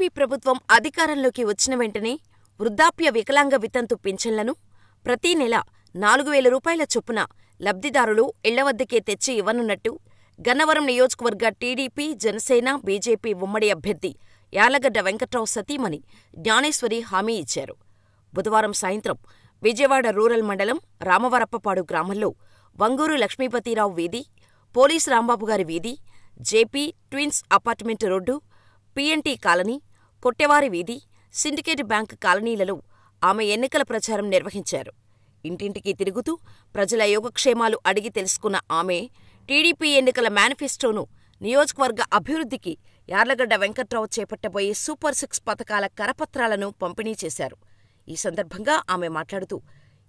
TDP ప్రభుత్వం అధికారంలోకి వచ్చిన వెంటనే వృద్ధాప్య వికలాంగ వితంతు పింఛన్లను ప్రతీ నెల నాలుగు వేల రూపాయల చొప్పున లబ్ధిదారులు ఇళ్లవద్దకే తెచ్చి ఇవ్వనున్నట్టు గన్నవరం నియోజకవర్గ టీడీపీ జనసేన బీజేపీ ఉమ్మడి అభ్యర్థి యాలగడ్డ వెంకట్రావు సతీమణి జ్ఞానేశ్వరి హామీ ఇచ్చారు బుధవారం సాయంత్రం విజయవాడ రూరల్ మండలం రామవరప్పపాడు గ్రామంలో వంగూరు లక్ష్మీపతిరావు వీధి పోలీస్ రాంబాబుగారి వీధి JP twins apartment road PNT colony కొట్టెవారి వీధి సిండికేట్ బ్యాంక్ కాలనీలలో ఆమె ఎన్నికల ప్రచారం నిర్వహించారు ఇంటింటికి తిరుగుతూ ప్రజల యోగక్షేమాలు అడిగి తెలుసుకున్న ఆమె టీడీపీ ఎన్నికల మేనిఫెస్టోను నియోజకవర్గ అభివృద్ధికి యార్లగడ్డ వెంకట్రావు చేపట్టబోయే సూపర్ సిక్స్ పథకాల కరపత్రాలను పంపిణీ చేశారు ఈ సందర్భంగా ఆమె మాట్లాడుతూ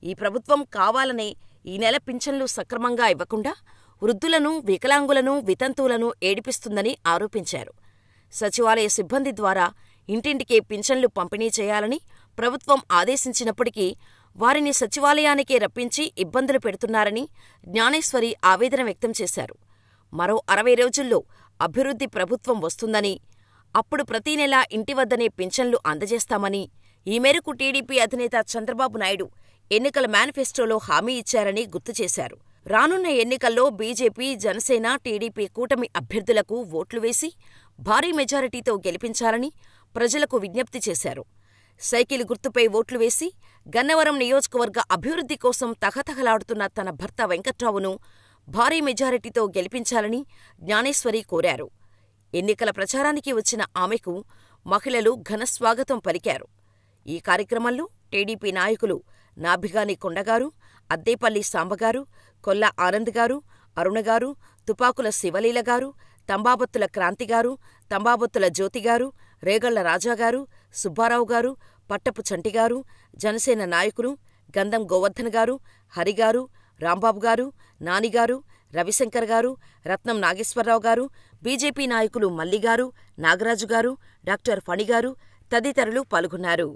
ఈ ప్రభుత్వం కావాలనే ఈ నెల పింఛన్లు సక్రమంగా ఇవ్వకుండా వృద్ధులను వికలాంగులను వితంతువులను ఏడిపిస్తుందని ఆరోపించారు సచివాలయ సిబ్బంది ద్వారా ఇంటింటికే పింఛన్లు పంపిణీ చేయాలని ప్రభుత్వం ఆదేశించినప్పటికీ వారిని సచివాలయానికే రప్పించి ఇబ్బందులు పెడుతున్నారని జ్ఞానేశ్వరి ఆవేదన వ్యక్తం చేశారు మరో అరవై రోజుల్లో అభివృద్ధి ప్రభుత్వం వస్తుందని అప్పుడు ప్రతీ నెలా ఇంటి వద్దనే పింఛన్లు అందజేస్తామని ఈ మేరకు టీడీపీ అధినేత చంద్రబాబు నాయుడు ఎన్నికల మేనిఫెస్టోలో హామీ ఇచ్చారని గుర్తు చేశారు రానున్న ఎన్నికల్లో బీజేపీ జనసేన టీడీపీ కూటమి అభ్యర్థులకు ఓట్లు వేసి భారీ మెజారిటీతో గెలిపించాలని ప్రజలకు విజ్ఞప్తి చేశారు సైకిల్ గుర్తుపై ఓట్లు వేసి గన్నవరం నియోజకవర్గ అభివృద్ధి కోసం తహతహలాడుతున్న తన భర్త వెంకట్రావును భారీ మెజారిటీతో గెలిపించాలని జ్ఞానేశ్వరి కోరారు ఎన్నికల ప్రచారానికి వచ్చిన ఆమెకు మహిళలు ఘనస్వాగతం పలికారు ఈ కార్యక్రమంలో టీడీపీ నాయకులు నాభిగాని కొండగారు అద్దేపల్లి సాంబగారు కొల్ల ఆనంద్ గారు అరుణగారు తుపాకుల శివలీలగారు తంబాబొత్తుల క్రాంతిగారు తంబాబొత్తుల జ్యోతిగారు రేగళ్ల రాజాగారు సుబ్బారావు గారు పట్టపు చంటిగారు జనసేన నాయకులు గంధం గోవర్ధన్ గారు హరిగారు రాంబాబు గారు నానిగారు రవిశంకర్ గారు రత్నం నాగేశ్వరరావు గారు బీజేపీ నాయకులు మల్లిగారు నాగరాజు గారు డాక్టర్ ఫణిగారు తదితరులు పాల్గొన్నారు